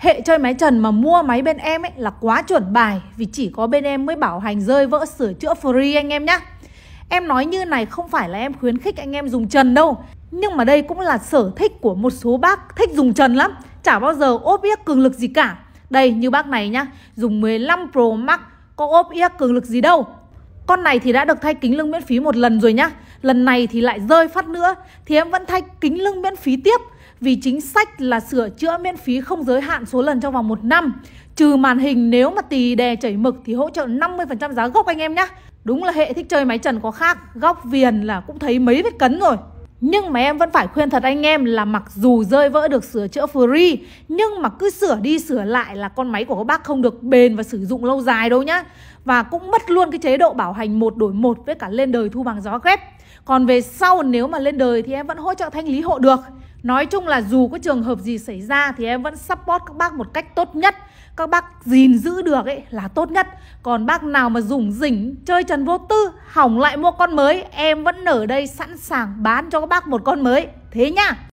hệ chơi máy trần mà mua máy bên em ấy là quá chuẩn bài vì chỉ có bên em mới bảo hành rơi vỡ sửa chữa free anh em nhé. Em nói như này không phải là em khuyến khích anh em dùng trần đâu Nhưng mà đây cũng là sở thích của một số bác thích dùng trần lắm Chả bao giờ ốp yếc cường lực gì cả Đây như bác này nhá Dùng 15 Pro Max có ốp yếc cường lực gì đâu Con này thì đã được thay kính lưng miễn phí một lần rồi nhá Lần này thì lại rơi phát nữa Thì em vẫn thay kính lưng miễn phí tiếp vì chính sách là sửa chữa miễn phí không giới hạn số lần trong vòng một năm. Trừ màn hình nếu mà tì đè chảy mực thì hỗ trợ 50% giá gốc anh em nhé. Đúng là hệ thích chơi máy trần có khác, góc viền là cũng thấy mấy vết cấn rồi. Nhưng mà em vẫn phải khuyên thật anh em là mặc dù rơi vỡ được sửa chữa free Nhưng mà cứ sửa đi sửa lại là con máy của các bác không được bền và sử dụng lâu dài đâu nhá Và cũng mất luôn cái chế độ bảo hành một đổi một với cả lên đời thu bằng gió ghép Còn về sau nếu mà lên đời thì em vẫn hỗ trợ thanh lý hộ được Nói chung là dù có trường hợp gì xảy ra thì em vẫn support các bác một cách tốt nhất Các bác gìn giữ được ấy là tốt nhất Còn bác nào mà dùng rỉnh, chơi trần vô tư, hỏng lại mua con mới Em vẫn ở đây sẵn sàng bán cho các bác một con mới Thế nha